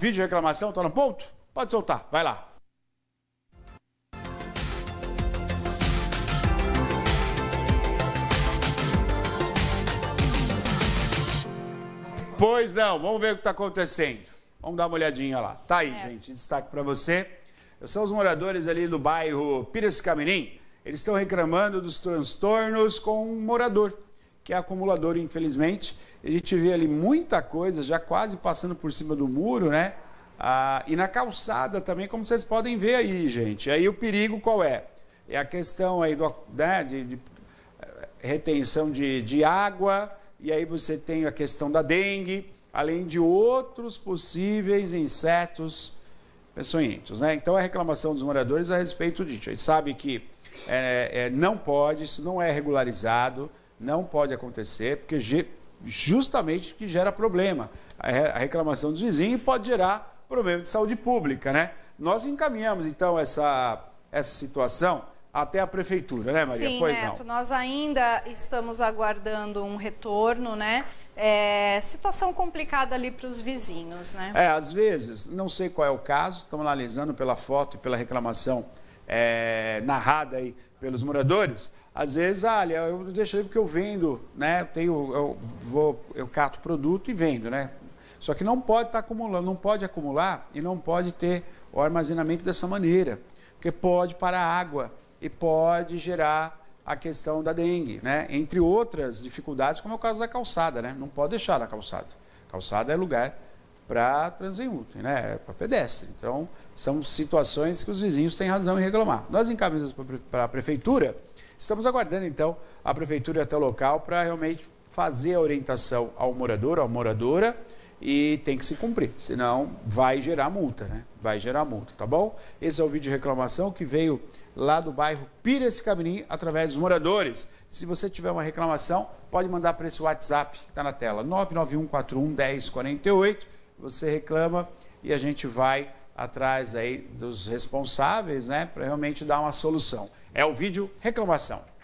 Vídeo de reclamação, tá no ponto? Pode soltar, vai lá. Pois não, vamos ver o que está acontecendo. Vamos dar uma olhadinha lá. Tá aí, é. gente, destaque para você. São os moradores ali do bairro Pires Caminim Eles estão reclamando dos transtornos com um morador que é acumulador, infelizmente. A gente vê ali muita coisa já quase passando por cima do muro, né? Ah, e na calçada também, como vocês podem ver aí, gente. Aí o perigo qual é? É a questão aí do, né, de, de eh, retenção de, de água, e aí você tem a questão da dengue, além de outros possíveis insetos peçonhentos. Né? Então, a é reclamação dos moradores a respeito disso. Eles sabem que é, é, não pode, isso não é regularizado, não pode acontecer, porque justamente que gera problema. A reclamação dos vizinhos pode gerar problema de saúde pública, né? Nós encaminhamos, então, essa, essa situação até a prefeitura, né, Maria? Sim, pois Neto, não. nós ainda estamos aguardando um retorno, né? É, situação complicada ali para os vizinhos, né? É, às vezes, não sei qual é o caso, estamos analisando pela foto e pela reclamação é, narrada aí pelos moradores, às vezes, ah, olha, eu deixo aí porque eu vendo, né? Eu tenho, eu vou, eu cato produto e vendo, né? Só que não pode estar tá acumulando, não pode acumular e não pode ter o armazenamento dessa maneira, porque pode parar água e pode gerar a questão da dengue, né? Entre outras dificuldades, como é o caso da calçada, né? Não pode deixar na calçada. Calçada é lugar para transeunte, né? É para pedestre. Então, são situações que os vizinhos têm razão em reclamar. Nós encaminhamos para a prefeitura, estamos aguardando então a prefeitura até o local para realmente fazer a orientação ao morador, à moradora, e tem que se cumprir, senão vai gerar multa, né? Vai gerar multa, tá bom? Esse é o vídeo de reclamação que veio lá do bairro pira esse Camirim através dos moradores. Se você tiver uma reclamação, pode mandar para esse WhatsApp que está na tela, 41 1048 você reclama e a gente vai atrás aí dos responsáveis, né, para realmente dar uma solução. É o vídeo reclamação.